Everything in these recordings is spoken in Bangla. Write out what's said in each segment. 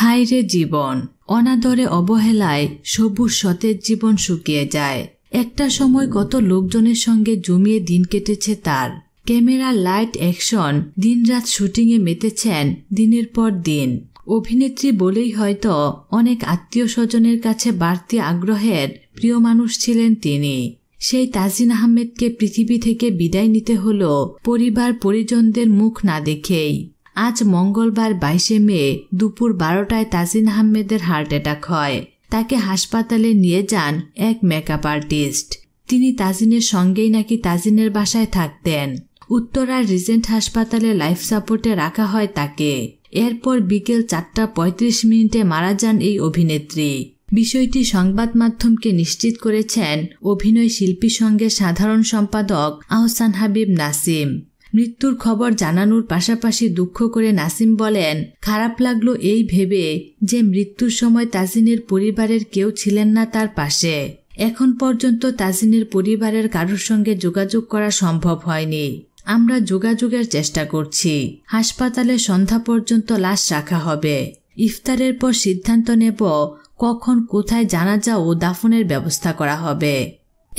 হাইরে রে জীবন অনাদরে অবহেলায় সবুজ সতেজ জীবন শুকিয়ে যায় একটা সময় কত লোকজনের সঙ্গে জমিয়ে দিন কেটেছে তার ক্যামেরা লাইট অ্যাকশন দিনরাত শুটিংয়ে মেতেছেন দিনের পর দিন অভিনেত্রী বলেই হয়তো অনেক আত্মীয় স্বজনের কাছে বাড়তি আগ্রহের প্রিয় মানুষ ছিলেন তিনি সেই তাজিন আহমেদকে পৃথিবী থেকে বিদায় নিতে হল পরিবার পরিজনদের মুখ না দেখেই আজ মঙ্গলবার বাইশে মে দুপুর বারোটায় তাজিন আহমেদের হার্ট অ্যাটাক হয় তাকে হাসপাতালে নিয়ে যান এক মেকআপ আর্টিস্ট তিনি তাজিনের সঙ্গেই নাকি তাজিনের বাসায় থাকতেন উত্তরার রিজেন্ট হাসপাতালে লাইফ সাপোর্টে রাখা হয় তাকে এরপর বিকেল চারটা পঁয়ত্রিশ মিনিটে মারা যান এই অভিনেত্রী বিষয়টি সংবাদ মাধ্যমকে নিশ্চিত করেছেন অভিনয় শিল্পী সঙ্গে সাধারণ সম্পাদক আহসান হাবিব নাসিম মৃত্যুর খবর জানানোর পাশাপাশি দুঃখ করে নাসিম বলেন খারাপ লাগলো এই ভেবে যে মৃত্যুর সময় তাজিনের পরিবারের কেউ ছিলেন না তার পাশে এখন পর্যন্ত তাজিনের পরিবারের কারোর সঙ্গে যোগাযোগ করা সম্ভব হয়নি আমরা যোগাযোগের চেষ্টা করছি হাসপাতালে সন্ধ্যা পর্যন্ত লাশ রাখা হবে ইফতারের পর সিদ্ধান্ত নেব কখন কোথায় জানাজা ও দাফনের ব্যবস্থা করা হবে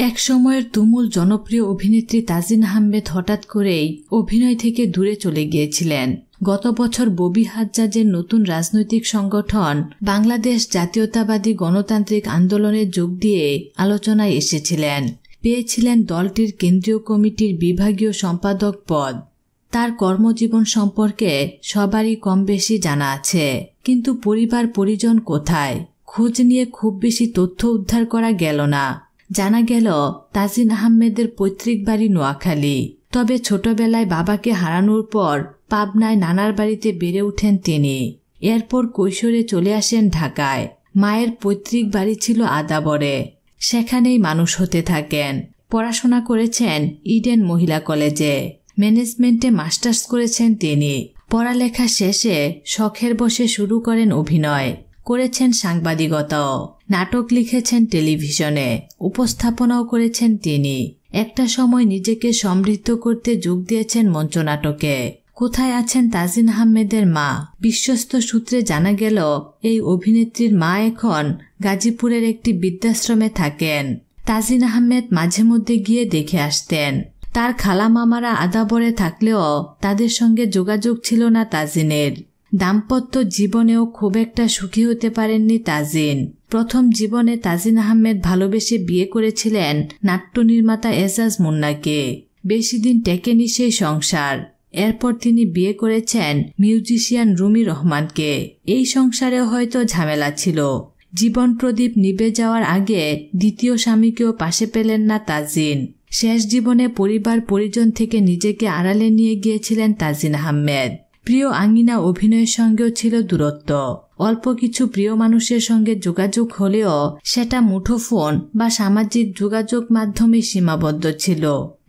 এক সময়ের তুমুল জনপ্রিয় অভিনেত্রী তাজিন আহমেদ হঠাৎ করেই অভিনয় থেকে দূরে চলে গিয়েছিলেন গত বছর ববি হাজ্জাজের নতুন রাজনৈতিক সংগঠন বাংলাদেশ জাতীয়তাবাদী গণতান্ত্রিক আন্দোলনে যোগ দিয়ে আলোচনায় এসেছিলেন পেয়েছিলেন দলটির কেন্দ্রীয় কমিটির বিভাগীয় সম্পাদক পদ তার কর্মজীবন সম্পর্কে সবারই কম বেশি জানা আছে কিন্তু পরিবার পরিজন কোথায় খোঁজ নিয়ে খুব বেশি তথ্য উদ্ধার করা গেল না জানা গেল তাজিন আহমেদের পৈতৃক বাড়ি নোয়াখালী তবে ছোটবেলায় বাবাকে হারানোর পর পাবনায় নানার বাড়িতে বেড়ে ওঠেন তিনি এরপর কৈশোরে চলে আসেন ঢাকায় মায়ের পৈতৃক বাড়ি ছিল আদাবরে সেখানেই মানুষ হতে থাকেন পড়াশোনা করেছেন ইডেন মহিলা কলেজে ম্যানেজমেন্টে মাস্টার্স করেছেন তিনি পড়ালেখা শেষে শখের বসে শুরু করেন অভিনয় করেছেন সাংবাদিকতাও নাটক লিখেছেন টেলিভিশনে উপস্থাপনাও করেছেন তিনি একটা সময় নিজেকে সমৃদ্ধ করতে যোগ দিয়েছেন মঞ্চনাটকে কোথায় আছেন তাজিন আহমেদের মা বিশ্বস্ত সূত্রে জানা গেল এই অভিনেত্রীর মা এখন গাজীপুরের একটি বৃদ্ধাশ্রমে থাকেন তাজিন আহমেদ মাঝে মধ্যে গিয়ে দেখে আসতেন তার খালা মামারা আদাবরে থাকলেও তাদের সঙ্গে যোগাযোগ ছিল না তাজিনের দাম্পত্য জীবনেও খুব একটা সুখী হতে পারেননি তাজিন প্রথম জীবনে তাজিন আহমেদ ভালোবেসে বিয়ে করেছিলেন নাট্য নির্মাতা এজাজ মুন্নাকে বেশি দিন টেকেনি সেই সংসার এরপর তিনি বিয়ে করেছেন মিউজিশিয়ান রুমি রহমানকে এই সংসারে হয়তো ঝামেলা ছিল জীবন প্রদীপ নিবে যাওয়ার আগে দ্বিতীয় স্বামীকেও পাশে পেলেন না তাজিন শেষ জীবনে পরিবার পরিজন থেকে নিজেকে আড়ালে নিয়ে গিয়েছিলেন তাজিন আহমেদ প্রিয় আঙ্গিনা অভিনয়ের সঙ্গেও ছিল দূরত্ব অল্প কিছু প্রিয় মানুষের সঙ্গে যোগাযোগ হলেও সেটা মুঠোফোন বা সামাজিক যোগাযোগ মাধ্যমে সীমাবদ্ধ ছিল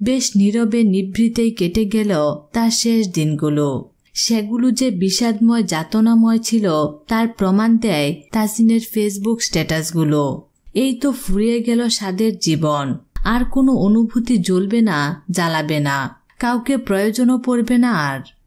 বেশ নীরবে নিভৃতেই কেটে গেল তার শেষ দিনগুলো সেগুলো যে বিষাদময় যাতনাময় ছিল তার প্রমাণ দেয় তাসিনের ফেসবুক স্ট্যাটাসগুলো এই তো ফুরিয়ে গেল সাদের জীবন আর কোনো অনুভূতি জ্বলবে না জ্বালাবে না কাউকে প্রয়োজনও পড়বে না আর